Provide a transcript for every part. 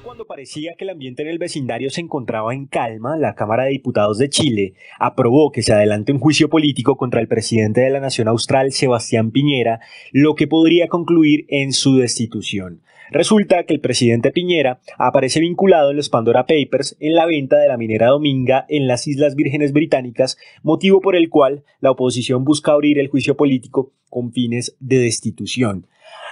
cuando parecía que el ambiente en el vecindario se encontraba en calma, la Cámara de Diputados de Chile aprobó que se adelante un juicio político contra el presidente de la Nación Austral, Sebastián Piñera, lo que podría concluir en su destitución. Resulta que el presidente Piñera aparece vinculado en los Pandora Papers en la venta de la minera Dominga en las Islas Vírgenes Británicas, motivo por el cual la oposición busca abrir el juicio político con fines de destitución.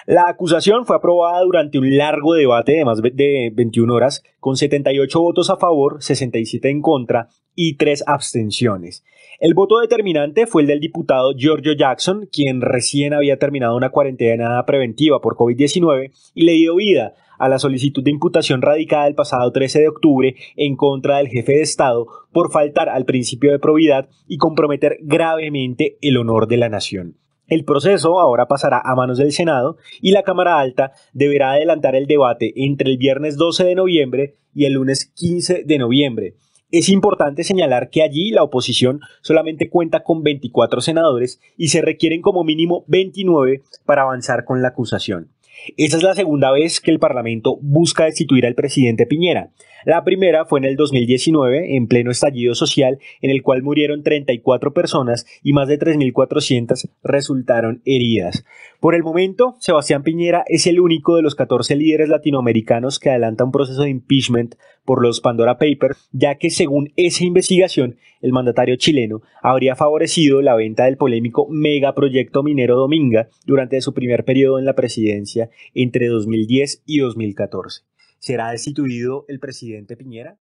La acusación fue aprobada durante un largo debate de más de 21 horas, con 78 votos a favor, 67 en contra y 3 abstenciones. El voto determinante fue el del diputado Giorgio Jackson, quien recién había terminado una cuarentena preventiva por COVID-19 y le dio vida a la solicitud de imputación radicada el pasado 13 de octubre en contra del jefe de Estado por faltar al principio de probidad y comprometer gravemente el honor de la nación. El proceso ahora pasará a manos del Senado y la Cámara Alta deberá adelantar el debate entre el viernes 12 de noviembre y el lunes 15 de noviembre. Es importante señalar que allí la oposición solamente cuenta con 24 senadores y se requieren como mínimo 29 para avanzar con la acusación. Esta es la segunda vez que el Parlamento busca destituir al presidente Piñera. La primera fue en el 2019, en pleno estallido social, en el cual murieron 34 personas y más de 3.400 resultaron heridas. Por el momento, Sebastián Piñera es el único de los 14 líderes latinoamericanos que adelanta un proceso de impeachment por los Pandora Papers, ya que según esa investigación, el mandatario chileno habría favorecido la venta del polémico megaproyecto minero Dominga durante su primer periodo en la presidencia entre 2010 y 2014. ¿Será destituido el presidente Piñera?